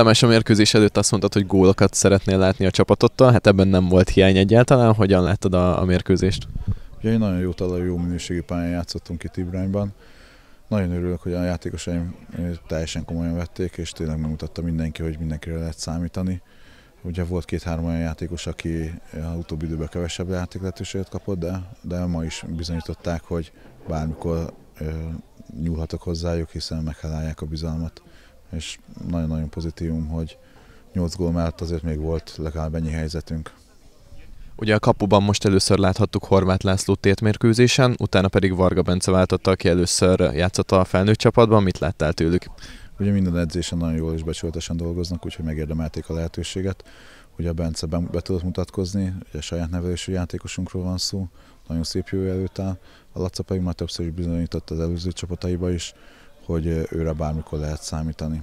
Tamás, a mérkőzés előtt azt mondtad, hogy gólokat szeretnél látni a csapatottal, hát ebben nem volt hiány egyáltalán. Hogyan láttad a, a mérkőzést? Ugye egy nagyon jó talaj, jó minőségi pályán játszottunk itt Ibrányban. Nagyon örülök, hogy a játékosaim teljesen komolyan vették, és tényleg megmutatta mindenki, hogy mindenkire lehet számítani. Ugye volt két-három olyan játékos, aki az utóbbi időben kevesebb játék kapott, de, de ma is bizonyították, hogy bármikor nyúlhatok hozzájuk, hiszen meghalálják a bizalmat és nagyon-nagyon pozitívum, hogy 8 gól mellett azért még volt legalább ennyi helyzetünk. Ugye a kapuban most először láthattuk Horváth László tétmérkőzésen, utána pedig Varga Bence váltotta, aki először játszott a felnőtt csapatban. Mit láttál tőlük? Ugye minden edzésen nagyon jól és becsületesen dolgoznak, úgyhogy megérdemelték a lehetőséget. Ugye a Bence be, be tudott mutatkozni, ugye a saját nevelésű játékosunkról van szó, nagyon szép jövő előtt áll. A Laca pedig már többször is bizonyított az előző csapataiba is, hogy őre bármikor lehet számítani.